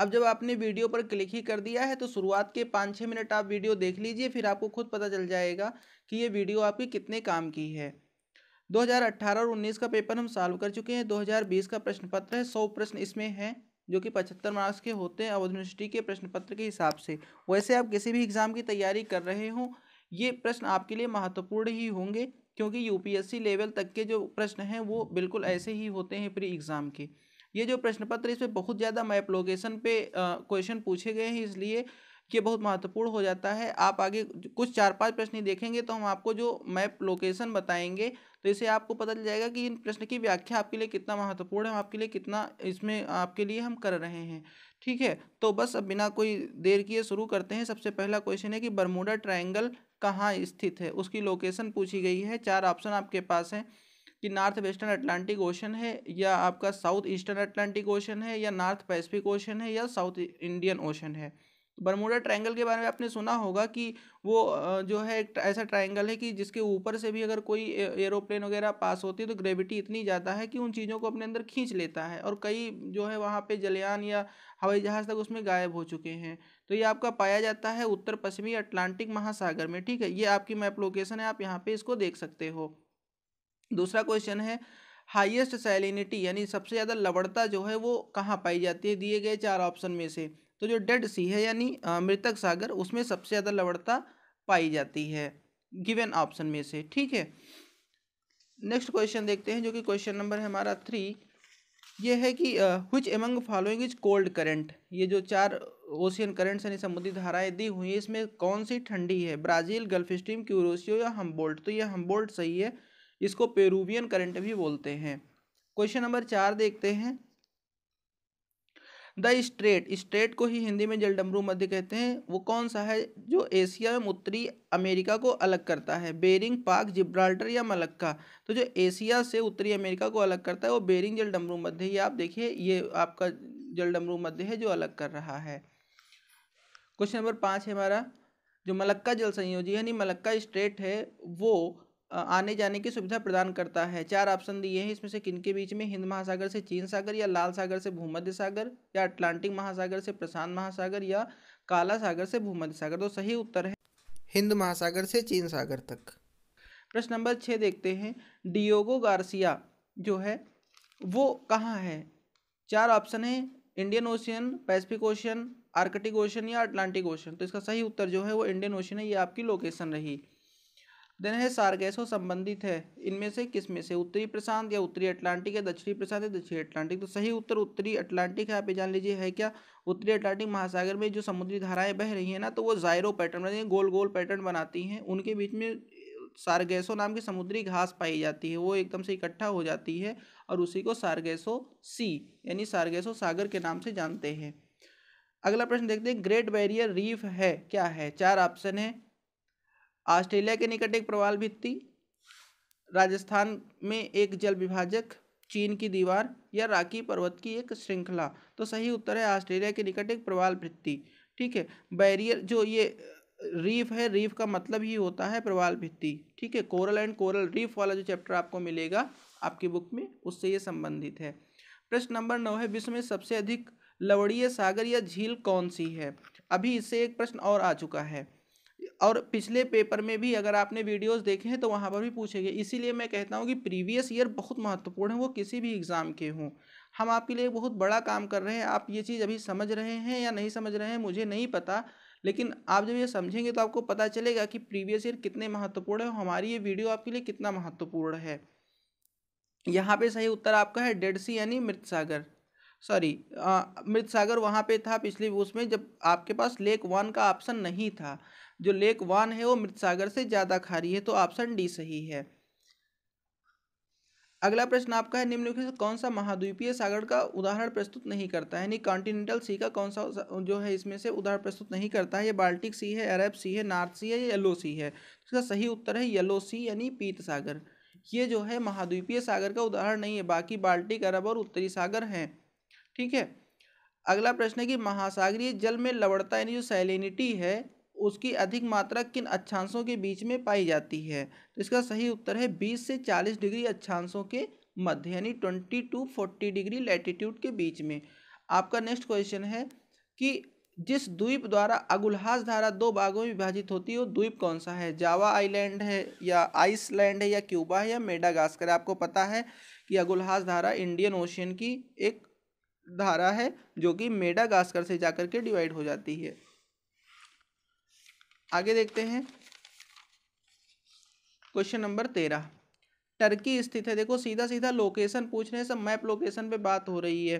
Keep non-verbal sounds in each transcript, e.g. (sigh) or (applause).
अब जब आपने वीडियो पर क्लिक ही कर दिया है तो शुरुआत के पाँच छः मिनट आप वीडियो देख लीजिए फिर आपको खुद पता चल जाएगा कि ये वीडियो आपकी कितने काम की है 2018 और 19 का पेपर हम सॉल्व कर चुके हैं 2020 का प्रश्न पत्र है सौ प्रश्न इसमें हैं जो कि पचहत्तर मार्क्स के होते हैं अवध यूनिवर्सिटी के प्रश्न पत्र के हिसाब से वैसे आप किसी भी एग्ज़ाम की तैयारी कर रहे हों ये प्रश्न आपके लिए महत्वपूर्ण ही होंगे क्योंकि यूपीएससी लेवल तक के जो प्रश्न हैं वो बिल्कुल ऐसे ही होते हैं प्री एग्ज़ाम के ये जो प्रश्न पत्र इसमें बहुत ज़्यादा मैप लोकेशन पे क्वेश्चन पूछे गए हैं इसलिए ये बहुत महत्वपूर्ण हो जाता है आप आगे कुछ चार पांच प्रश्न ही देखेंगे तो हम आपको जो मैप लोकेशन बताएंगे तो इसे आपको पता चल जाएगा कि इन प्रश्न की व्याख्या आपके लिए कितना महत्वपूर्ण है आपके लिए कितना इसमें आपके लिए हम कर रहे हैं ठीक है तो बस अब बिना कोई देर किए शुरू करते हैं सबसे पहला क्वेश्चन है कि बरमूडा ट्राइंगल कहाँ स्थित है उसकी लोकेशन पूछी गई है चार ऑप्शन आपके पास हैं कि नॉर्थ वेस्टर्न अटलांटिक ओशन है या आपका साउथ ईस्टर्न अटलांटिक ओशन है या नॉर्थ पैसिफिक ओशन है या साउथ इंडियन ओशन है बरमूडा ट्रायंगल के बारे में आपने सुना होगा कि वो जो है एक ऐसा ट्रायंगल है कि जिसके ऊपर से भी अगर कोई एरोप्लेन वगैरह पास होती है तो ग्रेविटी इतनी ज़्यादा है कि उन चीज़ों को अपने अंदर खींच लेता है और कई जो है वहाँ पे जलयान या हवाई जहाज़ तक उसमें गायब हो चुके हैं तो ये आपका पाया जाता है उत्तर पश्चिमी अटलांटिक महासागर में ठीक है ये आपकी मैप लोकेशन है आप यहाँ पर इसको देख सकते हो दूसरा क्वेश्चन है हाईएस्ट सैलिनिटी यानी सबसे ज़्यादा लवड़ता जो है वो कहाँ पाई जाती है दिए गए चार ऑप्शन में से तो जो डेड सी है यानी मृतक सागर उसमें सबसे ज़्यादा लवड़ता पाई जाती है गिवन ऑप्शन में से ठीक है नेक्स्ट क्वेश्चन देखते हैं जो कि क्वेश्चन नंबर है हमारा थ्री ये है कि which among following is cold current ये जो चार ओशियन करंट्स यानी समुद्री धाराएं दी हुई हैं इसमें कौन सी ठंडी है ब्राज़ील गल्फ स्ट्रीम क्यूरोसियो या हम्बोल्ट तो ये हम्बोल्ट सही है इसको पेरूवियन करंट भी बोलते हैं क्वेश्चन नंबर चार देखते हैं द स्ट्रेट स्ट्रेट को ही हिंदी में जलडमरू मध्य कहते हैं वो कौन सा है जो एशिया में उत्तरी अमेरिका को अलग करता है बेरिंग पाक जिब्राल्टर या मलक्का तो जो एशिया से उत्तरी अमेरिका को अलग करता है वो बेरिंग जलडमरू मध्य ये आप देखिए ये आपका जलडमरू मध्य है जो अलग कर रहा है क्वेश्चन नंबर पाँच है हमारा जो मलक्का जल संयोजी यानी मलक्का स्ट्रेट है वो आने जाने की सुविधा प्रदान करता है चार ऑप्शन दिए हैं इसमें से किन के बीच में हिंद महासागर से चीन सागर या लाल सागर से भूमध्य सागर या अटलांटिक महासागर से प्रशांत महासागर या काला सागर से भूमध्य सागर तो सही उत्तर है हिंद महासागर से चीन सागर तक प्रश्न नंबर छः देखते हैं डियोगो गार्सिया जो है वो कहाँ है चार ऑप्शन है Indian Ocean Pacific Ocean Arctic Ocean या अटलांटिक ओशन तो इसका सही उत्तर जो है वो इंडियन ओशन है ये आपकी लोकेशन रही देन है सार्गेसो संबंधित है इनमें से किस में से उत्तरी प्रशांत या उत्तरी अटलांटिक या दक्षिणी प्रशांत या दक्षिणी अटलांटिक तो सही उत्तर उत्तरी अटलांटिक है आप ये जान लीजिए है क्या उत्तरी अटलांटिक महासागर में जो समुद्री धाराएं बह रही हैं ना तो वो जायरो पैटर्न बनाती गोल गोल पैटर्न बनाती हैं उनके बीच में सार्गेसो नाम की समुद्री घास पाई जाती है वो एकदम से इकट्ठा हो जाती है और उसी को सार्गेसो सी यानी सार्गेसो सागर के नाम से जानते हैं अगला प्रश्न देखते हैं ग्रेट बैरियर रीफ है क्या है चार ऑप्शन है ऑस्ट्रेलिया के निकट एक प्रवाल भित्ति राजस्थान में एक जल विभाजक चीन की दीवार या राखी पर्वत की एक श्रृंखला तो सही उत्तर है ऑस्ट्रेलिया के निकट एक प्रवाल भित्ति ठीक है बैरियर जो ये रीफ है रीफ का मतलब ही होता है प्रवाल भित्ति ठीक है कोरल एंड कोरल रीफ वाला जो चैप्टर आपको मिलेगा आपकी बुक में उससे ये संबंधित है प्रश्न नंबर नौ है विश्व में सबसे अधिक लवणीय सागर या झील कौन सी है अभी इससे एक प्रश्न और आ चुका है और पिछले पेपर में भी अगर आपने वीडियोस देखे हैं तो वहाँ पर भी पूछेंगे इसीलिए मैं कहता हूँ कि प्रीवियस ईयर बहुत महत्वपूर्ण है वो किसी भी एग्ज़ाम के हों हम आपके लिए बहुत बड़ा काम कर रहे हैं आप ये चीज़ अभी समझ रहे हैं या नहीं समझ रहे हैं मुझे नहीं पता लेकिन आप जब ये समझेंगे तो आपको पता चलेगा कि प्रीवियस ईयर कितने महत्वपूर्ण है हमारी ये वीडियो आपके लिए कितना महत्वपूर्ण है यहाँ पे सही उत्तर आपका है डेड सी यानी मृत सागर सॉरी मृत सागर वहाँ पे था पिछली उसमें जब आपके पास लेक वन का ऑप्शन नहीं था जो लेक वान है वो मृत सागर से ज़्यादा खारी है तो ऑप्शन डी सही है अगला प्रश्न आपका है निम्नलिखित से कौन सा महाद्वीपीय सागर का उदाहरण प्रस्तुत नहीं करता है यानी कॉन्टिनेंटल सी का कौन सा जो है इसमें से उदाहरण प्रस्तुत नहीं करता है ये बाल्टिक सी है अरब सी है नॉर्थ सी है या येलो सी है इसका सही उत्तर है येलो सी यानी पीत सागर ये जो है महाद्वीपीय सागर का उदाहरण नहीं है बाकी बाल्टिक अरब और उत्तरी सागर हैं ठीक है अगला प्रश्न है कि महासागरीय जल में लवणता यानी जो सैलिनिटी है उसकी अधिक मात्रा किन अक्षांशों के बीच में पाई जाती है तो इसका सही उत्तर है बीस से चालीस डिग्री अक्षांशों के मध्य यानी twenty to forty degree latitude के बीच में आपका नेक्स्ट क्वेश्चन है कि जिस द्वीप द्वारा अगुलहास धारा दो भागों में विभाजित होती है वो द्वीप कौन सा है जावा आइलैंड है या आइसलैंड है या क्यूबा है या मेडागास्कर आपको पता है कि अगुलहास धारा इंडियन ओशियन की एक धारा है जो कि मेडागास्कर से जाकर के डिवाइड हो जाती है आगे देखते हैं क्वेश्चन नंबर तेरह टर्की स्थित है देखो सीधा सीधा लोकेशन पूछने से मैप लोकेशन पे बात हो रही है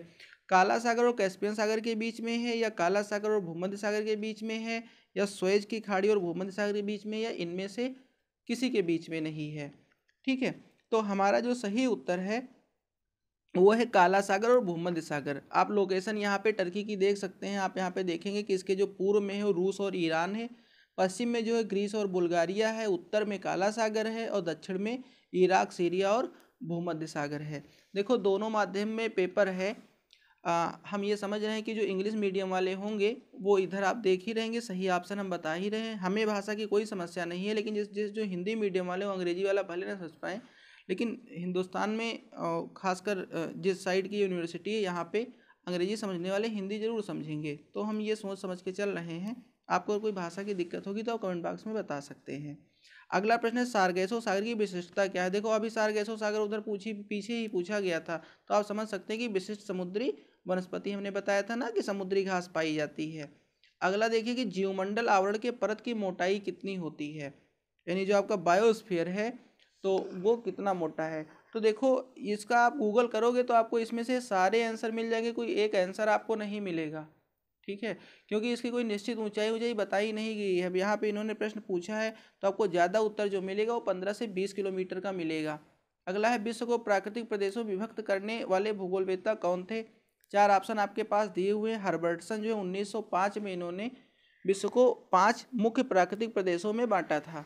काला सागर और कैस्पियन सागर के बीच में है या काला सागर और भूमध्य सागर के बीच में है या स्वेज की खाड़ी और भूमध्य सागर के बीच में या इनमें से किसी के बीच में नहीं है ठीक है तो हमारा जो सही उत्तर है वो है काला सागर और भूमध्य सागर आप लोकेशन यहाँ पे टर्की की देख सकते हैं आप यहाँ पे देखेंगे कि इसके जो पूर्व में है रूस और ईरान है पश्चिम में जो है ग्रीस और बुल्गारिया है उत्तर में काला सागर है और दक्षिण में इराक सीरिया और भूमध्य सागर है देखो दोनों माध्यम में पेपर है आ, हम ये समझ रहे हैं कि जो इंग्लिश मीडियम वाले होंगे वो इधर आप देख ही रहेंगे सही ऑप्शन हम बता ही रहे हैं हमें भाषा की कोई समस्या नहीं है लेकिन जिस जिस जो हिंदी मीडियम वाले वो अंग्रेजी वाला भले ना समझ पाएँ लेकिन हिंदुस्तान में खासकर जिस साइड की यूनिवर्सिटी है यहाँ पर अंग्रेजी समझने वाले हिंदी जरूर समझेंगे तो हम ये सोच समझ के चल रहे हैं आपको कोई भाषा की दिक्कत होगी तो आप कमेंट बॉक्स में बता सकते हैं अगला प्रश्न है सारगैसो सागर की विशिष्टता क्या है देखो अभी सारगैसो सागर उधर पूछी पीछे ही पूछा गया था तो आप समझ सकते हैं कि विशिष्ट समुद्री वनस्पति हमने बताया था ना कि समुद्री घास पाई जाती है अगला देखिए कि जीवमंडल आवरण के परत की मोटाई कितनी होती है यानी जो आपका बायोस्फीयर है तो वो कितना मोटा है तो देखो इसका आप गूगल करोगे तो आपको इसमें से सारे आंसर मिल जाएंगे कोई एक आंसर आपको नहीं मिलेगा ठीक है क्योंकि इसकी कोई निश्चित ऊंचाई ऊंचाई बताई नहीं गई है अब यहाँ पे इन्होंने प्रश्न पूछा है तो आपको ज़्यादा उत्तर जो मिलेगा वो पंद्रह से बीस किलोमीटर का मिलेगा अगला है विश्व को प्राकृतिक प्रदेशों विभक्त करने वाले भूगोलवेत्ता कौन थे चार ऑप्शन आपके पास दिए हुए हैं हर्बर्टसन जो है उन्नीस में इन्होंने विश्व को पाँच मुख्य प्राकृतिक प्रदेशों में बांटा था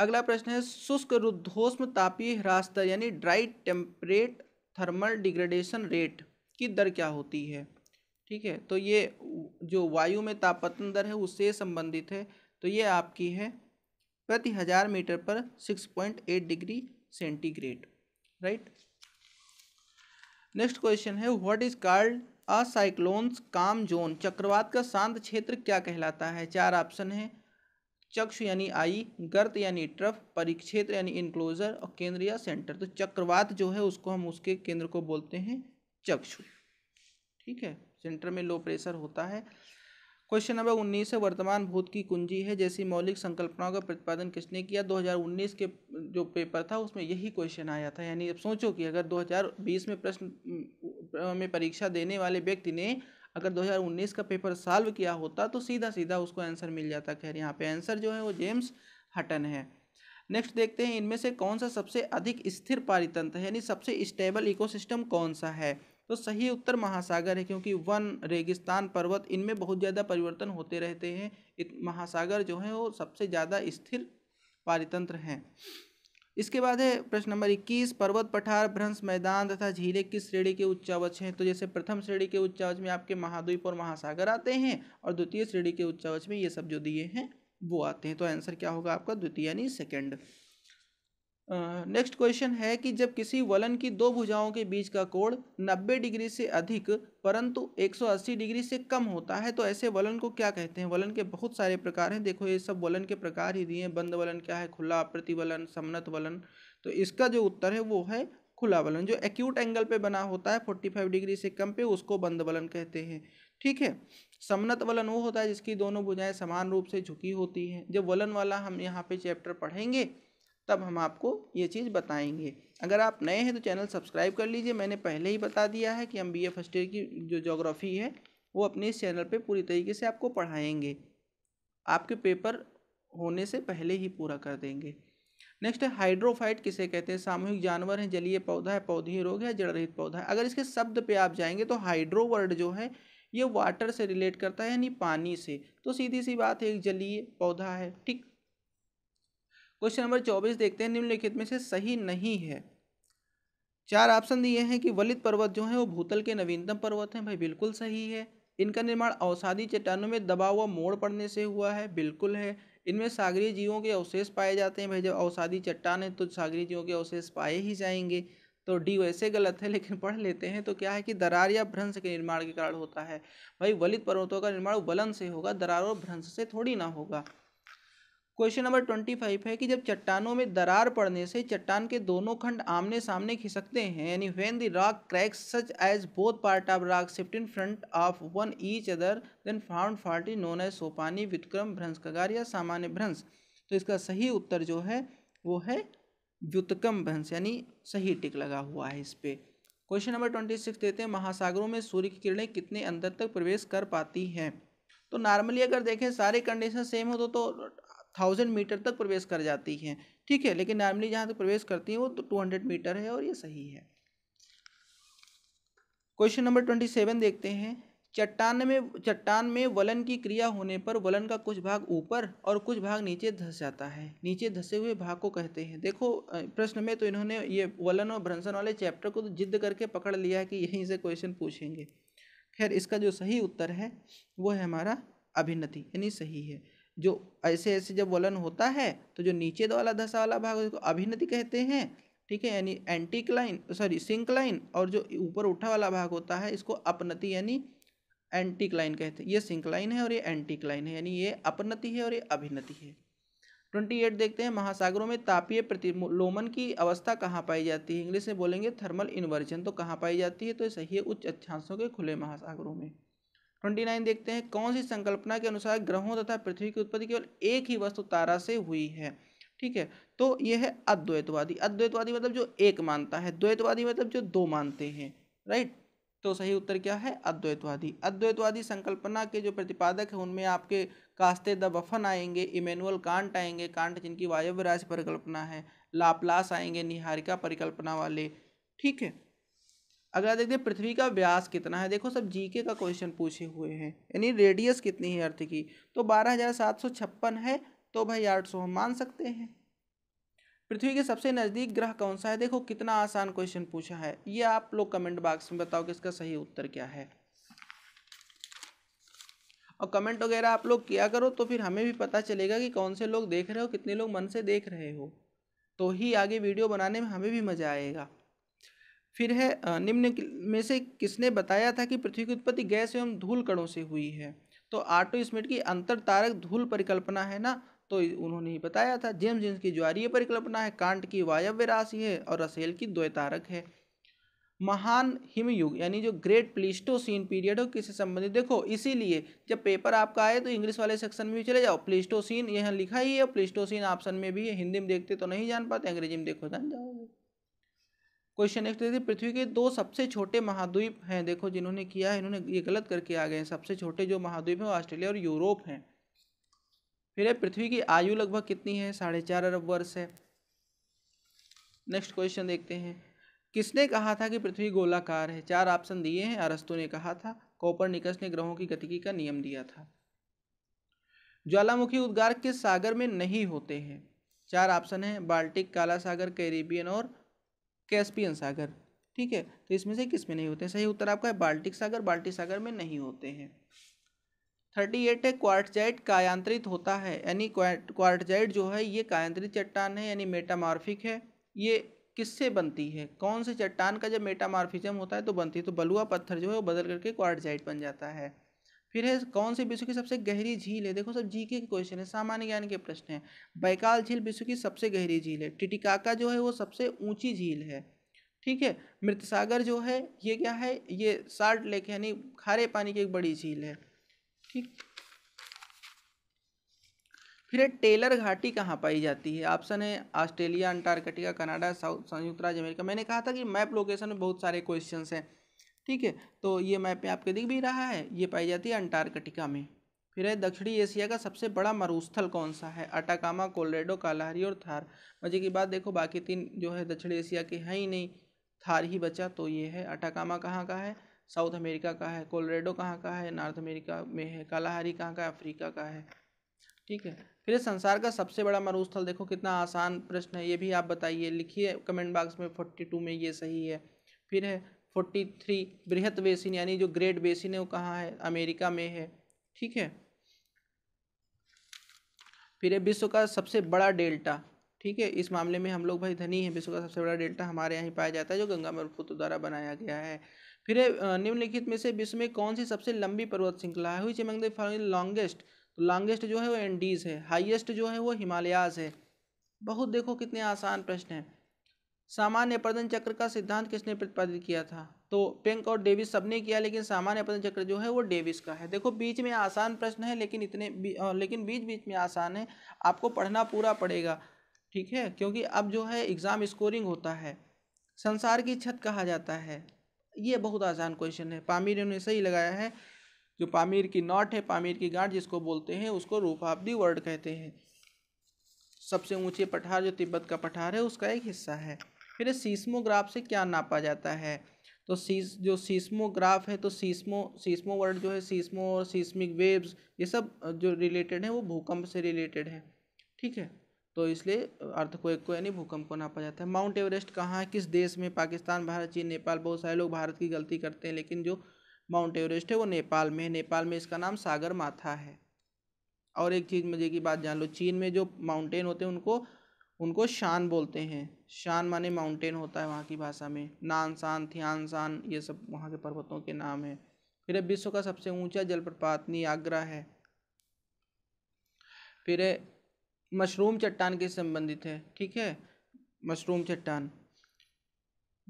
अगला प्रश्न है शुष्क रुद्धोष्म तापी ह्रास यानी dry temperate thermal degradation rate की दर क्या होती है ठीक है तो ये जो वायु में तापतन दर है उससे संबंधित है तो ये आपकी है प्रति हज़ार मीटर पर six point eight degree centigrade right next question है what is called a cyclones calm zone चक्रवात का शांत क्षेत्र क्या कहलाता है चार ऑप्शन है चक्ष यानी आई गर्त यानी ट्रफ परिक्षेत्र यानी इनक्लोजर और केंद्र या सेंटर तो चक्रवात जो है उसको हम उसके केंद्र को बोलते हैं चक्षु ठीक है सेंटर में लो प्रेशर होता है क्वेश्चन नंबर उन्नीस है वर्तमान भूत की कुंजी है जैसी मौलिक संकल्पनाओं का प्रतिपादन किसने किया 2019 के जो पेपर था उसमें यही क्वेश्चन आया था यानी अब सोचो कि अगर 2020 में प्रश्न में परीक्षा देने वाले व्यक्ति ने अगर 2019 का पेपर सॉल्व किया होता तो सीधा सीधा उसको आंसर मिल जाता खैर यहाँ पे आंसर जो है वो जेम्स हटन है नेक्स्ट देखते हैं इनमें से कौन सा सबसे अधिक स्थिर पारितंत्र है यानी सबसे स्टेबल इकोसिस्टम कौन सा है तो सही उत्तर महासागर है क्योंकि वन रेगिस्तान पर्वत इनमें बहुत ज़्यादा परिवर्तन होते रहते हैं महासागर जो है वो सबसे ज़्यादा स्थिर पारितंत्र हैं इसके बाद है प्रश्न नंबर इक्कीस पर्वत पठार भ्रंश मैदान तथा झीले किस श्रेणी के उच्चावच हैं तो जैसे प्रथम श्रेणी के उच्चावच में आपके महाद्वीप और महासागर आते हैं और द्वितीय श्रेणी के उच्चावच में ये सब जो दिए हैं वो आते हैं तो आंसर क्या होगा आपका द्वितीय यानी सेकेंड नेक्स्ट क्वेश्चन है कि जब किसी वलन की दो भुजाओं के बीच का कोण 90 डिग्री से अधिक परंतु 180 डिग्री से कम होता है तो ऐसे वलन को क्या कहते हैं वलन के बहुत सारे प्रकार हैं देखो ये सब वलन के प्रकार ही दिए हैं बंद वलन क्या है खुला प्रतिवलन समनत वलन तो इसका जो उत्तर है वो है खुला वलन जो एक्यूट एंगल पे बना होता है फाइव डिग्री से कम पे उसको बंद वलन कहते हैं ठीक है समनत वलन वो होता है जिसकी दोनों भुजाएं समान रूप से झुकी होती हैं जब वलन वाला हम यहाँ पे चैप्टर पढ़ेंगे तब हम आपको ये चीज़ बताएंगे अगर आप नए हैं तो चैनल सब्सक्राइब कर लीजिए मैंने पहले ही बता दिया है कि हम बी ए फर्स्ट ईयर की जो जोग्राफ़ी है वो अपने इस चैनल पे पूरी तरीके से आपको पढ़ाएंगे आपके पेपर होने से पहले ही पूरा कर देंगे नेक्स्ट है हाइड्रोफाइट किसे कहते हैं सामूहिक जानवर हैं जलीय पौधा है पौधे रोग है जड़ रहित पौधा है अगर इसके शब्द पे आप जाएंगे तो हाइड्रो वर्ड जो है ये वाटर से रिलेट करता है यानी पानी से तो सीधी सी बात है एक जलीय पौधा है ठीक क्वेश्चन नंबर चौबीस देखते हैं निम्नलिखित में से सही नहीं है चार ऑप्शन दिए हैं कि वलित पर्वत जो है वो भूतल के नवीनतम पर्वत हैं भाई बिल्कुल सही है इनका निर्माण अवसादी चट्टानों में दबाव व मोड़ पड़ने से हुआ है बिल्कुल है इनमें सागरीय जीवों के अवशेष पाए जाते हैं भाई जब अवसादी चट्टान है तो सागरीय जीवों के अवशेष पाए ही जाएंगे तो डी वैसे गलत है लेकिन पढ़ लेते हैं तो क्या है कि दरार या भ्रंश के निर्माण के कारण होता है भाई वलित पर्वतों का निर्माण वलन से होगा दरार और भ्रंश से थोड़ी ना होगा क्वेश्चन नंबर ट्वेंटी फाइव है कि जब चट्टानों में दरार पड़ने से चट्टान के दोनों खंड आमने सामने खिसकते हैं यानी when the rock cracks such as both part of rock shift in front of one each other then found faulty known as सोपानी विक्रम भ्रंश कगार या सामान्य भ्रंश तो इसका सही उत्तर जो है वो है व्युतकम भ्रंश यानी सही टिक लगा हुआ है इस पर क्वेश्चन नंबर ट्वेंटी सिक्स देते हैं महासागरों में सूर्य की किरणें कितने अंदर तक प्रवेश कर पाती हैं तो नॉर्मली अगर देखें सारे कंडीशन सेम हो तो, तो थाउजेंड मीटर तक प्रवेश कर जाती हैं ठीक है लेकिन नॉर्मली जहाँ तक प्रवेश करती हैं वो तो टू हंड्रेड मीटर है और ये सही है क्वेश्चन नंबर ट्वेंटी सेवन देखते हैं चट्टान में चट्टान में वलन की क्रिया होने पर वलन का कुछ भाग ऊपर और कुछ भाग नीचे धस जाता है नीचे धसे हुए भाग को कहते हैं देखो प्रश्न में तो इन्होंने ये वलन और भ्रंसन वाले चैप्टर को तो जिद करके पकड़ लिया है कि यहीं से क्वेश्चन पूछेंगे खैर इसका जो सही उत्तर है वो है हमारा अभिनति यानी सही है जो ऐसे ऐसे जब वलन होता है तो जो नीचे वाला दशा वाला भाग उसको अभिनति कहते हैं ठीक है यानी anticline sorry syncline और जो ऊपर उठा वाला भाग होता है इसको अपनति यानी एंटी क्लाइन कहते हैं ये सिंक लाइन है और ये एंटी क्लाइन है यानी ये अपनति है और ये अभिनति है ट्वेंटी एट देखते हैं महासागरों में तापीय प्रतिलोमन की अवस्था कहाँ पाई जाती है इंग्लिश में बोलेंगे थर्मल इन्वर्जन तो कहाँ पाई जाती है तो सही है उच्च अच्छांशों के खुले महासागरों में ट्वेंटी नाइन देखते हैं कौन सी संकल्पना के अनुसार ग्रहों तथा पृथ्वी की उत्पत्ति केवल एक ही वस्तु तारा से हुई है ठीक है तो यह है अद्वैतवादी अद्वैतवादी मतलब जो एक मानता है द्वैतवादी मतलब जो दो मानते हैं राइट तो सही उत्तर क्या है अद्वैतवादी अद्वैतवादी संकल्पना के जो प्रतिपादक हैं उनमें आपके कास्ते द बफन आएंगे इमेनुअल कांट आएंगे कांट जिनकी वायव्य राशि परिकल्पना है लापलास आएंगे निहारिका परिकल्पना वाले ठीक है अगला देखते हैं पृथ्वी का व्यास कितना है देखो सब जीके का क्वेश्चन पूछे हुए हैं यानी रेडियस कितनी है अर्थ की तो बारह हज़ार सात सौ छप्पन है तो भाई आठ सौ हम मान सकते हैं पृथ्वी के सबसे नज़दीक ग्रह कौन सा है देखो कितना आसान क्वेश्चन पूछा है ये आप लोग कमेंट बॉक्स में बताओ कि इसका सही उत्तर क्या है और कमेंट वगैरह आप लोग किया करो तो फिर हमें भी पता चलेगा कि कौन से लोग देख रहे हो कितने लोग मन से देख रहे हो तो ही आगे वीडियो बनाने में हमें भी मज़ा आएगा फिर है निम्न में से किसने बताया था कि पृथ्वी की उत्पत्ति गैस एवं धूल कणों से हुई है तो आटो स्मिट की अंतर तारक धूल परिकल्पना है ना तो उन्होंने ही बताया था जेम्स जेम्स की ज्वारीय परिकल्पना है कांट की वायव्य राशि है और रसेल की तारक है महान हिमयुग यानी जो ग्रेट प्लीस्टोसीन पीरियड हो किससे संबंधित देखो इसीलिए जब पेपर आपका आए तो इंग्लिश वाले सेक्शन में भी चले जाओ प्लीस्टोसीन यहाँ लिखा ही है प्लीस्टोसीन ऑप्शन में भी है हिंदी में देखते तो नहीं जान पाते अंग्रेजी में देखो जान जाओगे क्वेश्चन नेक्स्ट तो देखिए पृथ्वी के दो सबसे छोटे महाद्वीप हैं देखो जिन्होंने किया है इन्होंने ये गलत करके आ गए हैं सबसे छोटे जो महाद्वीप हैं वो ऑस्ट्रेलिया और यूरोप हैं फिर है पृथ्वी की आयु लगभग कितनी है साढ़े चार अरब वर्ष है नेक्स्ट क्वेश्चन देखते हैं किसने कहा था कि पृथ्वी गोलाकार है चार ऑप्शन दिए हैं अरस्तु ने कहा था निकस ने ग्रहों की गतिकी का नियम दिया था ज्वालामुखी उद्गार किस सागर में नहीं होते हैं चार ऑप्शन हैं बाल्टिक काला सागर कैरेबियन और कैस्पियन सागर ठीक है तो इसमें से किस में नहीं होते सही उत्तर आपका है बाल्टिक सागर बाल्टिक सागर में नहीं होते हैं थर्टी एट है क्वार्टजाइट कायांत्रित होता है यानी क्वार्टजाइट जो है ये कायांत्रित चट्टान है यानी मेटामार्फिक है ये किससे बनती है कौन से चट्टान का जब मेटामार्फिज्म होता है तो बनती है तो बलुआ पत्थर जो है वो बदल करके क्वार्टजाइट बन जाता है फिर है कौन से विश्व की सबसे गहरी झील है देखो सब जीके के क्वेश्चन है सामान्य ज्ञान के प्रश्न हैं बैकाल झील विश्व की सबसे गहरी झील है टिटिकाका जो है वो सबसे ऊंची झील है ठीक है मृतसागर जो है ये क्या है ये साल्ट लेक यानी खारे पानी की एक बड़ी झील है ठीक फिर है टेलर घाटी कहाँ पाई जाती है ऑप्शन है ऑस्ट्रेलिया अंटार्कटिका कनाडा साउथ संयुक्त राज्य अमेरिका मैंने कहा था कि मैप लोकेशन में बहुत सारे क्वेश्चंस हैं ठीक है तो ये मैप पे आपके दिख भी रहा है ये पाई जाती है अंटार्कटिका में फिर है दक्षिणी एशिया का सबसे बड़ा मरुस्थल कौन सा है अटाकामा कोलरेडो कालाहारी और थार मजे की बात देखो बाकी तीन जो है दक्षिणी एशिया के हैं ही नहीं थार ही बचा तो ये है अटाकामा कहाँ का है साउथ अमेरिका का है कोलरेडो कहाँ का है नॉर्थ अमेरिका में है कालाहारी कहाँ का है अफ्रीका का है ठीक है फिर संसार का सबसे बड़ा मरुस्थल देखो कितना आसान प्रश्न है ये भी आप बताइए लिखिए कमेंट बॉक्स में फोर्टी टू में ये सही है फिर है फोर्टी थ्री बृहत बेसिन यानी जो ग्रेट बेसिन है वो कहाँ है अमेरिका में है ठीक है फिर है विश्व का सबसे बड़ा डेल्टा ठीक है इस मामले में हम लोग भाई धनी है विश्व का सबसे बड़ा डेल्टा हमारे यहाँ ही पाया जाता है जो गंगा ब्रह्मपुत्र द्वारा बनाया गया है फिर निम्नलिखित में से विश्व में कौन सी सबसे लंबी पर्वत श्रृंखला है हुई चमंग लॉन्गेस्ट तो लॉन्गेस्ट जो है वो एंडीज है हाइएस्ट जो है वो हिमालयाज है बहुत देखो कितने आसान प्रश्न हैं सामान्य प्रदन चक्र का सिद्धांत किसने प्रतिपादित किया था तो पेंक और डेविस सबने किया लेकिन सामान्य प्रदन चक्र जो है वो डेविस का है देखो बीच में आसान प्रश्न है लेकिन इतने बी, लेकिन बीच बीच में आसान है आपको पढ़ना पूरा पड़ेगा ठीक है क्योंकि अब जो है एग्ज़ाम स्कोरिंग होता है संसार की छत कहा जाता है ये बहुत आसान क्वेश्चन है पामीर ने सही लगाया है जो पामीर की नॉट है पामीर की गांठ जिसको बोलते हैं उसको दी वर्ड कहते हैं सबसे ऊंचे पठार जो तिब्बत का पठार है उसका एक हिस्सा है फिर सीस्मोग्राफ से क्या नापा जाता है तो सीस जो सीस्मोग्राफ है तो सीस्मो सीस्मो वर्ड जो है सीस्मो और सीस्मिक वेव्स ये सब जो रिलेटेड है वो भूकंप से रिलेटेड है ठीक है तो इसलिए अर्थक्वेक को यानी भूकंप को नापा जाता है माउंट एवरेस्ट कहाँ है किस देश में पाकिस्तान भारत चीन नेपाल बहुत सारे लोग भारत की गलती करते हैं लेकिन जो माउंट एवरेस्ट है वो नेपाल में है नेपाल में इसका नाम सागर माथा है और एक चीज़ मजे की बात जान लो चीन में जो माउंटेन होते हैं उनको उनको शान बोलते हैं शान माने माउंटेन होता है वहाँ की भाषा में नानसान थियानसान शान ये सब वहाँ के पर्वतों के नाम हैं फिर विश्व का सबसे ऊंचा जलप्रपात नियाग्रा है फिर मशरूम चट्टान के संबंधित है ठीक है मशरूम चट्टान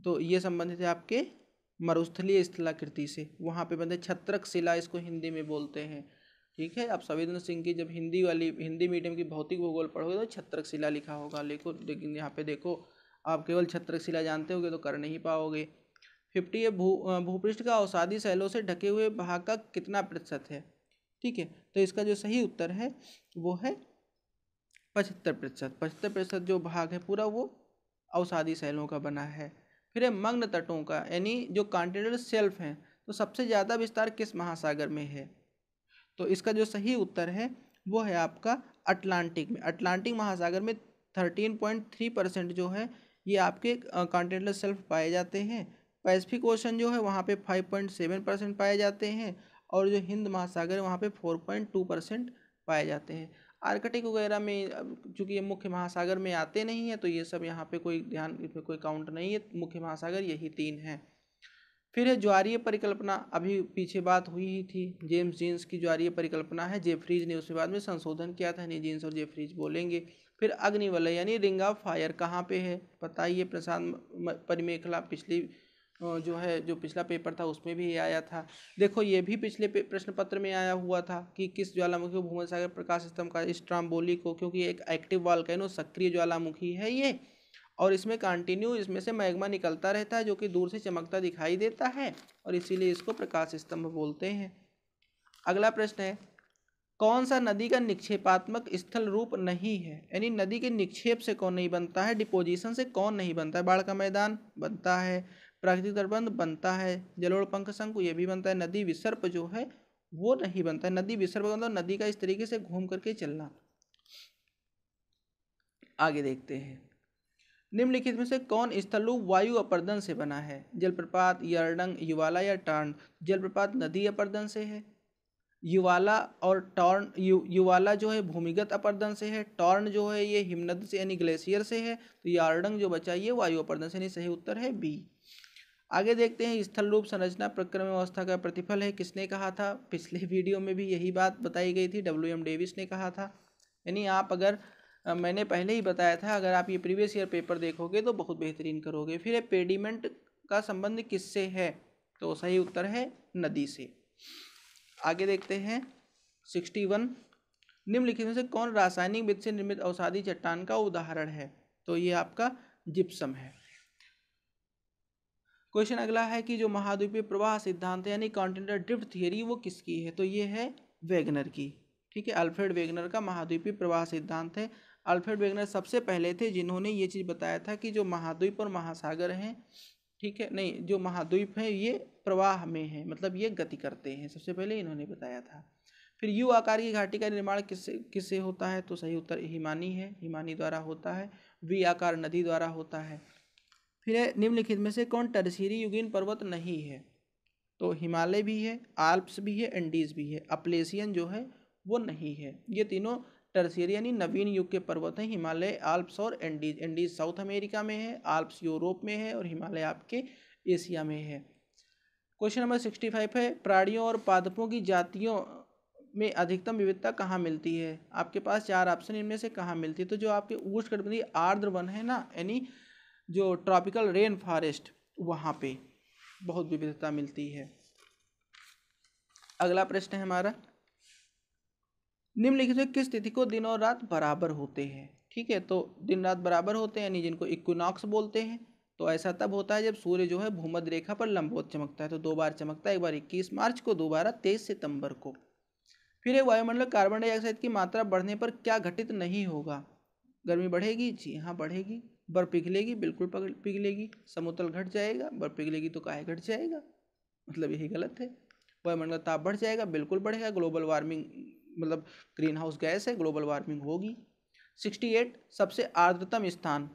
तो ये संबंधित है आपके मरुस्थलीय स्थलाकृति से वहाँ पे बंदे छत्रक शिला इसको हिंदी में बोलते हैं ठीक है आप सविंद्र सिंह की जब हिंदी वाली हिंदी मीडियम की भौतिक भूगोल पढ़ोगे तो छत्रक शिला लिखा होगा लेको लेकिन यहाँ पे देखो आप केवल छत्रक शिला जानते होगे तो कर नहीं पाओगे फिफ्टी ए भू भूपृष्ठ का औसादी शैलों से ढके हुए भाग का कितना प्रतिशत है ठीक है तो इसका जो सही उत्तर है वो है पचहत्तर प्रतिशत पचहत्तर प्रतिशत जो भाग है पूरा वो औसादी शैलों का बना है फिर है मग्न तटों का यानी जो कॉन्टिनेंटल सेल्फ हैं तो सबसे ज़्यादा विस्तार किस महासागर में है तो इसका जो सही उत्तर है वो है आपका अटलांटिक में अटलांटिक महासागर में थर्टीन पॉइंट थ्री परसेंट जो है ये आपके कॉन्टिनेंटल सेल्फ पाए जाते हैं पैसिफिक ओशन जो है वहाँ पे फाइव पॉइंट सेवन परसेंट पाए जाते हैं और जो हिंद महासागर है वहाँ पर फोर पॉइंट टू परसेंट पाए जाते हैं आर्कटिक वगैरह में चूँकि ये मुख्य महासागर में आते नहीं हैं तो ये सब यहाँ पर कोई ध्यान इसमें कोई काउंट नहीं है मुख्य महासागर यही तीन हैं फिर है ज्वारीय परिकल्पना अभी पीछे बात हुई ही थी जेम्स जीन्स की ज्वारीय परिकल्पना है जेफ्रीज ने उसके बाद में संशोधन किया था जीन्स और जेफ्रीज बोलेंगे फिर अग्निवलय यानी रिंग ऑफ फायर कहाँ पे है पता ही है प्रशांत परिमेखला पिछली जो है जो पिछला पेपर था उसमें भी आया था देखो ये भी पिछले प्रश्न पत्र में आया हुआ था कि किस ज्वालामुखी भूमि सागर प्रकाश स्तंभ का स्ट्राम्बोली को क्योंकि एक एक्टिव वाल कहनो सक्रिय ज्वालामुखी है ये और इसमें कंटिन्यू इसमें से मैग्मा निकलता रहता है जो कि दूर से चमकता दिखाई देता है और इसीलिए इसको प्रकाश स्तंभ बोलते हैं अगला प्रश्न है कौन सा नदी का निक्षेपात्मक स्थल रूप नहीं है यानी नदी के निक्षेप से कौन नहीं बनता है डिपोजिशन से कौन नहीं बनता है बाढ़ का मैदान बनता है प्राकृतिक दर्पण बनता है जलोड़ पंख संघ यह भी बनता है नदी विसर्प जो है वो नहीं बनता है नदी विसर्प मतलब नदी का इस तरीके से घूम करके चलना आगे देखते हैं निम्नलिखित में से कौन स्थलु वायु अपर्दन से बना है जलप्रपात यरडंग युवाला या टर्न जलप्रपात नदी अपर्दन से है युवाला और टॉर्न यु युवाला जो है भूमिगत अपर्दन से है टॉर्न जो है ये हिमनद से यानी ग्लेशियर से है तो यार्डंग जो बचा ये वायु अपर्दन से यानी सही उत्तर है बी आगे देखते हैं स्थल रूप संरचना प्रक्रम व्यवस्था का प्रतिफल है किसने कहा था पिछले (laughs) वीडियो में भी यही बात बताई गई थी डब्ल्यू एम डेविस ने कहा था यानी आप अगर मैंने पहले ही बताया था अगर आप ये प्रीवियस ईयर पेपर देखोगे तो बहुत बेहतरीन करोगे फिर पेडिमेंट का संबंध किससे है तो सही उत्तर है नदी से आगे देखते हैं सिक्सटी वन निम्नलिखित में से कौन रासायनिक विध से निर्मित अवसादी चट्टान का उदाहरण है तो ये आपका जिप्सम है क्वेश्चन अगला है कि जो महाद्वीपीय प्रवाह सिद्धांत यानी कॉन्टिनेंटल ड्रिफ्ट थियरी वो किसकी है तो ये है वेगनर की ठीक है अल्फ्रेड वेगनर का महाद्वीपीय प्रवाह सिद्धांत है अल्फ्रेड वेगनर सबसे पहले थे जिन्होंने ये चीज़ बताया था कि जो महाद्वीप और महासागर हैं ठीक है नहीं जो महाद्वीप हैं ये प्रवाह में है मतलब ये गति करते हैं सबसे पहले इन्होंने बताया था फिर यू आकार की घाटी का निर्माण किससे किससे होता है तो सही उत्तर हिमानी है हिमानी द्वारा होता है वी आकार नदी द्वारा होता है फिर निम्नलिखित में से कौन टर्सीरी युगीन पर्वत नहीं है तो हिमालय भी है आल्प्स भी है एंडीज़ भी है अपलेसियन जो है वो नहीं है ये तीनों टर्सियरी यानी नवीन युग के पर्वत हैं हिमालय आल्प्स और एंडीज एंडीज साउथ अमेरिका में है आल्प्स यूरोप में है और हिमालय आपके एशिया में है क्वेश्चन नंबर सिक्सटी फाइव है प्राणियों और पादपों की जातियों में अधिकतम विविधता कहाँ मिलती है आपके पास चार ऑप्शन इनमें से कहाँ मिलती है तो जो आपके कटबंधी आर्द्र वन है ना यानी जो ट्रॉपिकल रेन फॉरेस्ट वहाँ पर बहुत विविधता मिलती है अगला प्रश्न है हमारा निम्नलिखित में किस तिथि को दिन और रात बराबर होते हैं ठीक है तो दिन रात बराबर होते हैं यानी जिनको इक्विनॉक्स बोलते हैं तो ऐसा तब होता है जब सूर्य जो है भूमध्य रेखा पर लंबवत चमकता है तो दो बार चमकता है एक बार 21 मार्च को दोबारा 23 सितंबर को फिर एक वायुमंडल कार्बन डाइऑक्साइड की मात्रा बढ़ने पर क्या घटित नहीं होगा गर्मी बढ़ेगी जी हाँ बढ़ेगी बर्फ पिघलेगी बिल्कुल पिघलेगी समुतल घट जाएगा बर्फ पिघलेगी तो काहे घट जाएगा मतलब यही गलत है वायुमंडल ताप बढ़ जाएगा बिल्कुल बढ़ेगा ग्लोबल वार्मिंग मतलब ग्रीन हाउस गैस है ग्लोबल वार्मिंग होगी सिक्सटी एट सबसे आर्द्रतम स्थान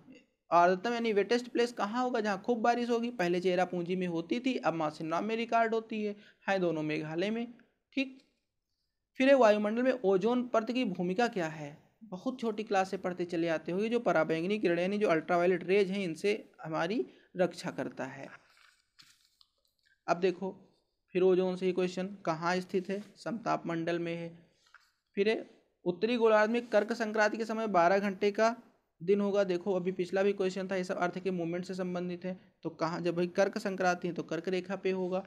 आर्द्रतम यानी वेटेस्ट प्लेस कहाँ होगा जहाँ खूब बारिश होगी पहले चेहरा पूंजी में होती थी अब मासिन्ना में रिकॉर्ड होती है हैं दोनों मेघालय में ठीक फिर वायुमंडल में ओजोन परत की भूमिका क्या है बहुत छोटी क्लास से पढ़ते चले आते होंगे जो पराबैंगनी किरण यानी जो अल्ट्रावायलेट रेज हैं इनसे हमारी रक्षा करता है अब देखो फिर ओजोन से ही क्वेश्चन कहाँ स्थित है समताप मंडल में है फिर उत्तरी गोलार्ध में कर्क संक्रांति के समय बारह घंटे का दिन होगा देखो अभी पिछला भी क्वेश्चन था ये सब अर्थ के मूवमेंट से संबंधित है तो कहाँ जब भाई कर्क संक्रांति है तो कर्क रेखा पे होगा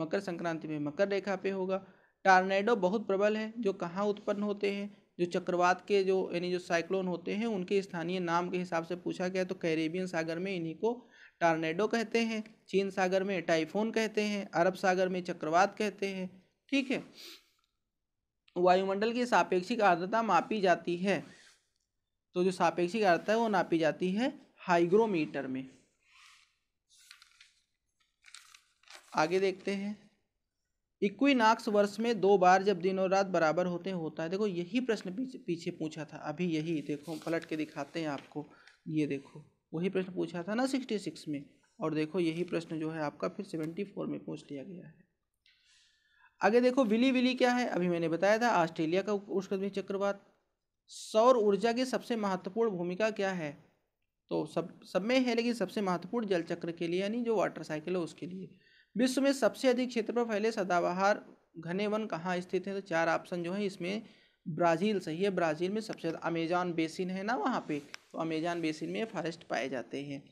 मकर संक्रांति में मकर रेखा पे होगा टार्नेडो बहुत प्रबल है जो कहाँ उत्पन्न होते हैं जो चक्रवात के जो यानी जो साइक्लोन होते हैं उनके स्थानीय नाम के हिसाब से पूछा गया तो कैरेबियन सागर में इन्हीं को टार्नेडो कहते हैं चीन सागर में टाइफोन कहते हैं अरब सागर में चक्रवात कहते हैं ठीक है वायुमंडल की सापेक्षिक आर्द्रता मापी जाती है तो जो सापेक्षिक आर्द्रता है वो नापी जाती है हाइग्रोमीटर में आगे देखते हैं इक्विनाक्स वर्ष में दो बार जब दिन और रात बराबर होते होता है देखो यही प्रश्न पीछे पीछे पूछा था अभी यही देखो पलट के दिखाते हैं आपको ये देखो वही प्रश्न पूछा था ना सिक्सटी सिक्स में और देखो यही प्रश्न जो है आपका फिर सेवेंटी फोर में पूछ लिया गया है आगे देखो विली विली क्या है अभी मैंने बताया था ऑस्ट्रेलिया का उष्णकटिबंधीय चक्रवात सौर ऊर्जा की सबसे महत्वपूर्ण भूमिका क्या है तो सब सब में है लेकिन सबसे महत्वपूर्ण जल चक्र के लिए यानी जो वाटर साइकिल है उसके लिए विश्व में सबसे अधिक क्षेत्र पर फैले सदाबहार घने वन कहाँ स्थित हैं तो चार ऑप्शन जो है इसमें ब्राज़ील सही है ब्राज़ील में सबसे ज़्यादा अमेजान बेसिन है ना वहाँ पे तो अमेजान बेसिन में फॉरेस्ट पाए जाते हैं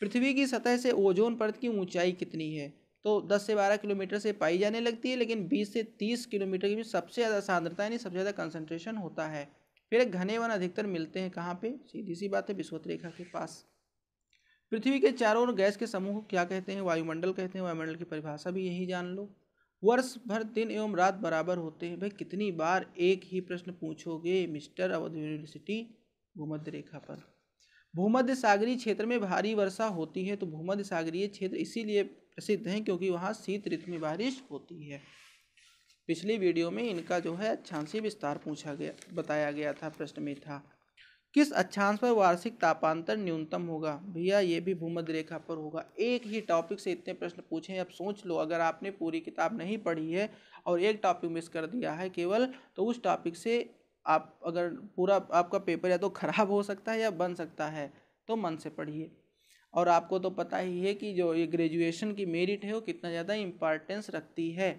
पृथ्वी की सतह से ओजोन परत की ऊंचाई कितनी है तो 10 से 12 किलोमीटर से पाई जाने लगती है लेकिन 20 से 30 किलोमीटर के बीच सबसे ज़्यादा सांद्रता यानी सबसे ज़्यादा कंसनट्रेशन होता है फिर घने वन अधिकतर मिलते हैं कहाँ पे सीधी सी बात है विश्वत रेखा के पास पृथ्वी के चारों ओर गैस के समूह को क्या कहते हैं वायुमंडल कहते हैं वायुमंडल की परिभाषा भी यही जान लो वर्ष भर दिन एवं रात बराबर होते हैं भाई कितनी बार एक ही प्रश्न पूछोगे मिस्टर अवध यूनिवर्सिटी भूमध्य रेखा पर भूमध्य सागरीय क्षेत्र में भारी वर्षा होती है तो भूमध्य सागरीय क्षेत्र इसीलिए प्रसिद्ध हैं क्योंकि वहाँ शीत ऋतु में बारिश होती है पिछली वीडियो में इनका जो है अच्छांश विस्तार पूछा गया बताया गया था प्रश्न में था किस अच्छांश पर वार्षिक तापांतर न्यूनतम होगा भैया ये भी भूमध्य रेखा पर होगा एक ही टॉपिक से इतने प्रश्न पूछे हैं अब सोच लो अगर आपने पूरी किताब नहीं पढ़ी है और एक टॉपिक मिस कर दिया है केवल तो उस टॉपिक से आप अगर पूरा आपका पेपर या तो ख़राब हो सकता है या बन सकता है तो मन से पढ़िए और आपको तो पता ही है कि जो ये ग्रेजुएशन की मेरिट है वो कितना ज़्यादा इम्पॉर्टेंस रखती है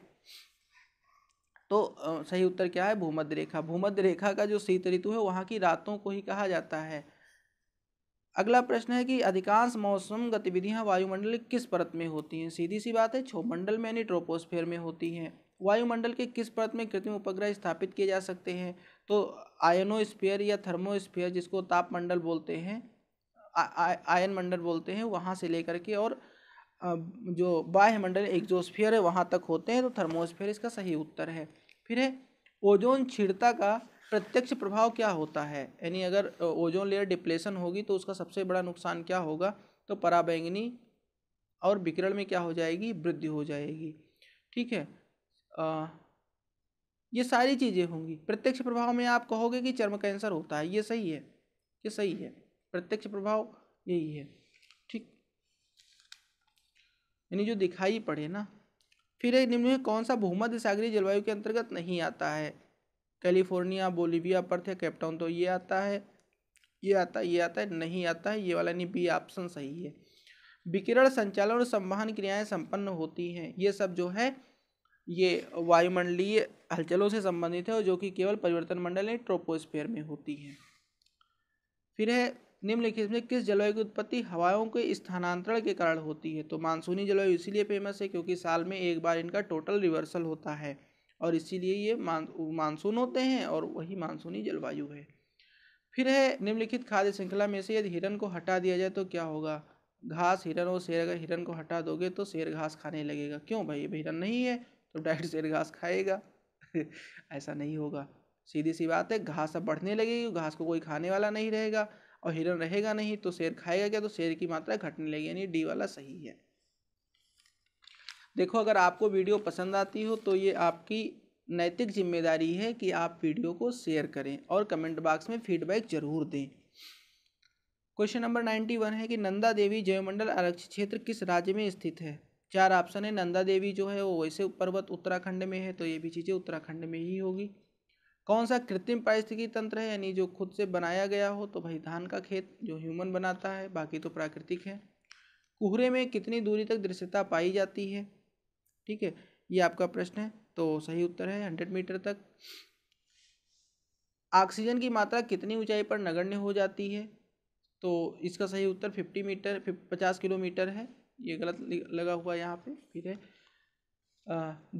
तो सही उत्तर क्या है भूमध्य रेखा भूमध्य रेखा का जो शीत ऋतु है वहाँ की रातों को ही कहा जाता है अगला प्रश्न है कि अधिकांश मौसम गतिविधियाँ वायुमंडल किस परत में होती हैं सीधी सी बात है छोमंडल में यानी ट्रोपोस्फेयर में होती हैं वायुमंडल के किस परत में कृत्रिम उपग्रह स्थापित किए जा सकते हैं तो आयनोस्फीयर या थर्मोस्फीयर जिसको तापमंडल बोलते हैं आयन मंडल बोलते हैं वहाँ से लेकर के और जो बाह्यमंडल एग्जोस्फियर है वहाँ तक होते हैं तो थर्मोस्फियर इसका सही उत्तर है फिर है ओजोन छिड़ता का प्रत्यक्ष प्रभाव क्या होता है यानी अगर ओजोन लेयर डिप्लेशन होगी तो उसका सबसे बड़ा नुकसान क्या होगा तो पराबैंगनी और विकिरण में क्या हो जाएगी वृद्धि हो जाएगी ठीक है आ, ये सारी चीज़ें होंगी प्रत्यक्ष प्रभाव में आप कहोगे कि चर्म कैंसर होता है ये सही है ये सही है प्रत्यक्ष प्रभाव यही है ठीक यानी जो दिखाई पड़े ना फिर एक निम्न में कौन सा भूमध्य सागरीय जलवायु के अंतर्गत नहीं आता है कैलिफोर्निया बोलीविया पर्थ या कैप्टाउन तो ये आता है ये आता ये आता है नहीं आता है ये वाला नहीं बी ऑप्शन सही है विकिरण संचालन और संवहन क्रियाएं संपन्न होती हैं ये सब जो है ये वायुमंडलीय हलचलों से संबंधित है और जो कि केवल परिवर्तन मंडल ट्रोपोस्फेयर में होती है फिर है निम्नलिखित में किस जलवायु की उत्पत्ति हवाओं के स्थानांतरण के कारण होती है तो मानसूनी जलवायु इसीलिए फेमस है क्योंकि साल में एक बार इनका टोटल रिवर्सल होता है और इसीलिए ये मानसून होते हैं और वही मानसूनी जलवायु है फिर है निम्नलिखित खाद्य श्रृंखला में से यदि हिरन को हटा दिया जाए तो क्या होगा घास हिरन और शेर अगर हिरन को हटा दोगे तो शेर घास खाने लगेगा क्यों भाई अब हिरन नहीं है तो डायरेक्ट शेर घास खाएगा (laughs) ऐसा नहीं होगा सीधी सी बात है घास अब बढ़ने लगेगी घास को कोई खाने वाला नहीं रहेगा और हिरन रहेगा नहीं तो शेर खाएगा क्या तो शेर की मात्रा घटने लगेगी यानी डी वाला सही है देखो अगर आपको वीडियो पसंद आती हो तो ये आपकी नैतिक जिम्मेदारी है कि आप वीडियो को शेयर करें और कमेंट बॉक्स में फीडबैक जरूर दें क्वेश्चन नंबर नाइन्टी वन है कि नंदा देवी जयमंडल आरक्षित क्षेत्र किस राज्य में स्थित है चार ऑप्शन है नंदा देवी जो है वो वैसे पर्वत उत्तराखंड में है तो ये भी चीज़ें उत्तराखंड में ही होगी कौन सा कृत्रिम पारिस्थितिकी तंत्र है यानी जो खुद से बनाया गया हो तो भाई धान का खेत जो ह्यूमन बनाता है बाकी तो प्राकृतिक है कोहरे में कितनी दूरी तक दृश्यता पाई जाती है ठीक है ये आपका प्रश्न है तो सही उत्तर है हंड्रेड मीटर तक ऑक्सीजन की मात्रा कितनी ऊंचाई पर नगण्य हो जाती है तो इसका सही उत्तर फिफ्टी मीटर पचास किलोमीटर है ये गलत लगा हुआ है यहाँ पे फिर है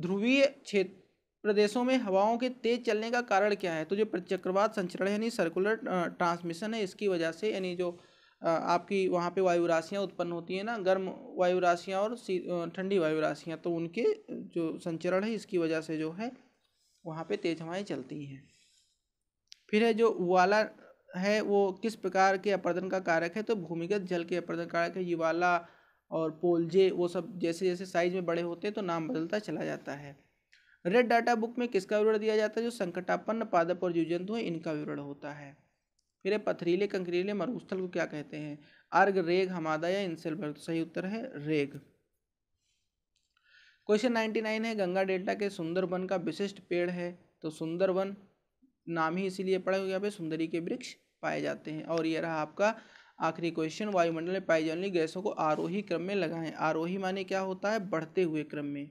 ध्रुवीय क्षेत्र प्रदेशों में हवाओं के तेज चलने का कारण क्या है तो जो चक्रवात संचरण यानी सर्कुलर ट्रांसमिशन है इसकी वजह से यानी जो आपकी वहाँ पे वायु राशियाँ उत्पन्न होती हैं ना गर्म वायु राशियाँ और ठंडी वायु राशियाँ तो उनके जो संचरण है इसकी वजह से जो है वहाँ पे तेज हवाएं चलती हैं फिर है जो वाला है वो किस प्रकार के अपर्दन का कारक है तो भूमिगत जल के अपर्दन कारक है युवाला और पोलजे वो सब जैसे जैसे साइज में बड़े होते हैं तो नाम बदलता चला जाता है रेड डाटा बुक में किसका विवरण दिया जाता है जो संकटापन्न पादप और जीव जंतु हैं इनका विवरण होता है फिर पथरीले कंकरीले मरुस्थल को क्या कहते हैं अर्घ रेग हमादा या इंसेल तो सही उत्तर है रेग क्वेश्चन नाइन्टी नाइन है गंगा डेल्टा के सुंदरवन का विशिष्ट पेड़ है तो सुंदरवन नाम ही इसीलिए पड़ा क्योंकि यहाँ पे सुंदरी के वृक्ष पाए जाते हैं और ये रहा आपका आखिरी क्वेश्चन वायुमंडल में पाई जाने वाली गैसों को आरोही क्रम में लगाएं आरोही माने क्या होता है बढ़ते हुए क्रम में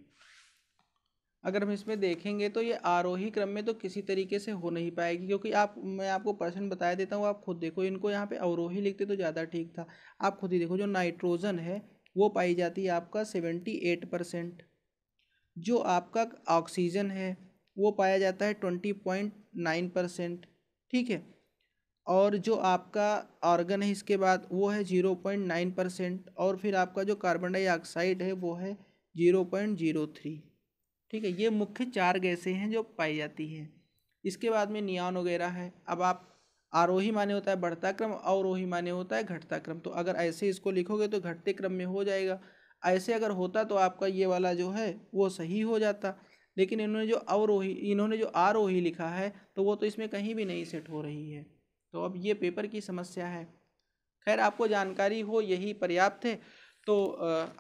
अगर हम इसमें देखेंगे तो ये आरोही क्रम में तो किसी तरीके से हो नहीं पाएगी क्योंकि आप मैं आपको पर्सन बता देता हूँ आप खुद देखो इनको यहाँ पे अवरोही लिखते तो ज़्यादा ठीक था आप खुद ही देखो जो नाइट्रोजन है वो पाई जाती है आपका सेवेंटी एट परसेंट जो आपका ऑक्सीजन है वो पाया जाता है ट्वेंटी पॉइंट नाइन परसेंट ठीक है और जो आपका ऑर्गन है इसके बाद वो है ज़ीरो पॉइंट नाइन परसेंट और फिर आपका जो कार्बन डाइऑक्साइड है वो है ज़ीरो पॉइंट ज़ीरो थ्री ठीक है ये मुख्य चार गैसें हैं जो पाई जाती हैं इसके बाद में नियान वगैरह है अब आप आरोही माने होता है बढ़ता क्रम अवरोही माने होता है घटता क्रम तो अगर ऐसे इसको लिखोगे तो घटते क्रम में हो जाएगा ऐसे अगर होता तो आपका ये वाला जो है वो सही हो जाता लेकिन इन्होंने जो अवरोही इन्होंने जो आरोही लिखा है तो वो तो इसमें कहीं भी नहीं सेट हो रही है तो अब ये पेपर की समस्या है खैर आपको जानकारी हो यही पर्याप्त है तो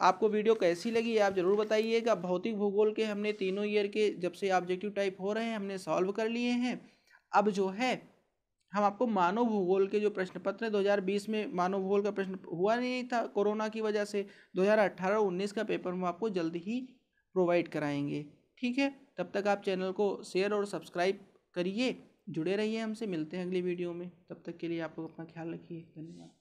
आपको वीडियो कैसी लगी आप ज़रूर बताइएगा भौतिक भूगोल के हमने तीनों ईयर के जब से ऑब्जेक्टिव टाइप हो रहे हैं हमने सॉल्व कर लिए हैं अब जो है हम आपको मानव भूगोल के जो प्रश्न पत्र दो बीस में मानव भूगोल का प्रश्न हुआ नहीं था कोरोना की वजह से 2018-19 का पेपर हम आपको जल्द ही प्रोवाइड कराएंगे ठीक है तब तक आप चैनल को शेयर और सब्सक्राइब करिए जुड़े रहिए हमसे मिलते हैं अगली वीडियो में तब तक के लिए आप लोग अपना ख्याल रखिए धन्यवाद